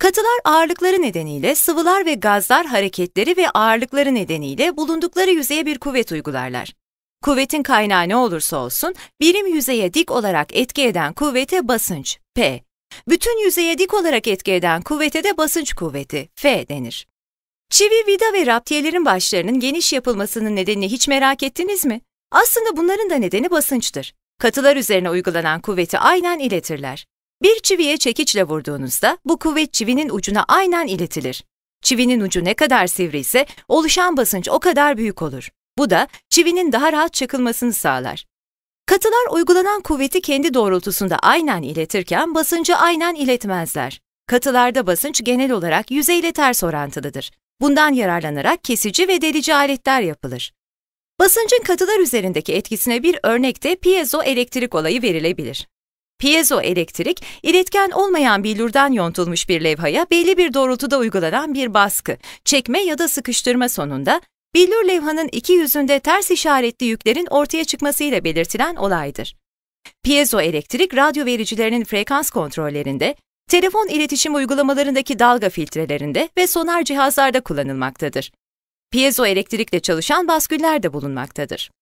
Katılar ağırlıkları nedeniyle sıvılar ve gazlar hareketleri ve ağırlıkları nedeniyle bulundukları yüzeye bir kuvvet uygularlar. Kuvvetin kaynağı ne olursa olsun, birim yüzeye dik olarak etki eden kuvvete basınç, P. Bütün yüzeye dik olarak etki eden kuvvete de basınç kuvveti, F denir. Çivi, vida ve raptiyelerin başlarının geniş yapılmasının nedenini hiç merak ettiniz mi? Aslında bunların da nedeni basınçtır. Katılar üzerine uygulanan kuvveti aynen iletirler. Bir çiviye çekiçle vurduğunuzda bu kuvvet çivinin ucuna aynen iletilir. Çivinin ucu ne kadar sivri ise oluşan basınç o kadar büyük olur. Bu da çivinin daha rahat çakılmasını sağlar. Katılar uygulanan kuvveti kendi doğrultusunda aynen iletirken basıncı aynen iletmezler. Katılarda basınç genel olarak yüzeyle ters orantılıdır. Bundan yararlanarak kesici ve delici aletler yapılır. Basıncın katılar üzerindeki etkisine bir örnek de elektrik olayı verilebilir. Piezo elektrik, iletken olmayan bir bilürden yontulmuş bir levhaya belli bir doğrultuda uygulanan bir baskı, çekme ya da sıkıştırma sonunda billür levhanın iki yüzünde ters işaretli yüklerin ortaya çıkmasıyla belirtilen olaydır. Piezo elektrik radyo vericilerinin frekans kontrollerinde, telefon iletişim uygulamalarındaki dalga filtrelerinde ve sonar cihazlarda kullanılmaktadır. Piezo elektrikle çalışan basküller de bulunmaktadır.